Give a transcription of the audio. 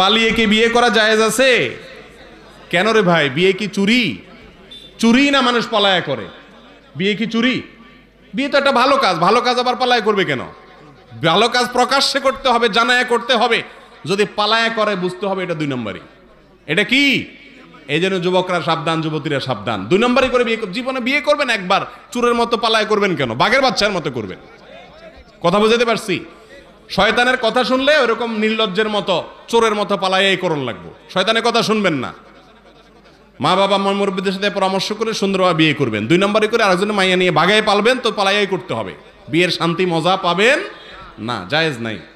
পালিয়ে কি বিয়ে করা জায়েজ আছে কেন রে ভাই বিয়ে কি চুরি চুরি না মানুষ পালায়া করে বিয়ে কি চুরি বিয়ে তো একটা ভালো কাজ ভালো কাজ আবার পালায় করবে কেন ভালো কাজ প্রকাশ্যে করতে হবে জানায়া করতে হবে যদি পালায়া করে বুঝতে হবে এটা দুই নম্বরই এটা কি এই জন্য যুবকরা সাবধান যুবতীরা সাবধান দুই নম্বরই করে বিয়ে জীবনে বিয়ে করবেন একবার চুরের মতো পালায় করবেন কেন বাঘের বাচ্চার মতো করবেন কথা বুঝাতে পারছি শয়তানের কথা শুনলে ওরকম নির্লজ্জের মতো চোরের মতো পালাইয়াই এই করণ লাগবো শয়তানের কথা শুনবেন না মা বাবা মুরব্বীদের সাথে পরামর্শ করে সুন্দরভাবে বিয়ে করবেন দুই নম্বরে করে আরেকজনের মাইয়া নিয়ে বাগায় পালবেন তো পালাইয়াই করতে হবে বিয়ের শান্তি মজা পাবেন না জায়েজ নাই